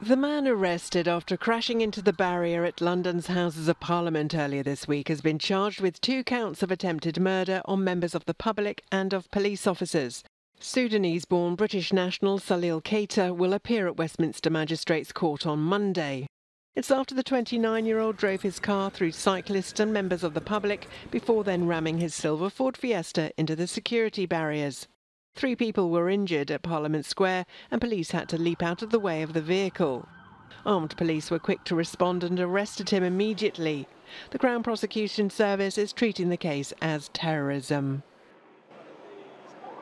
The man arrested after crashing into the barrier at London's Houses of Parliament earlier this week has been charged with two counts of attempted murder on members of the public and of police officers. Sudanese born British national Salil Keita will appear at Westminster Magistrates Court on Monday. It's after the 29 year old drove his car through cyclists and members of the public before then ramming his silver Ford Fiesta into the security barriers. Three people were injured at Parliament Square and police had to leap out of the way of the vehicle. Armed police were quick to respond and arrested him immediately. The Crown Prosecution Service is treating the case as terrorism.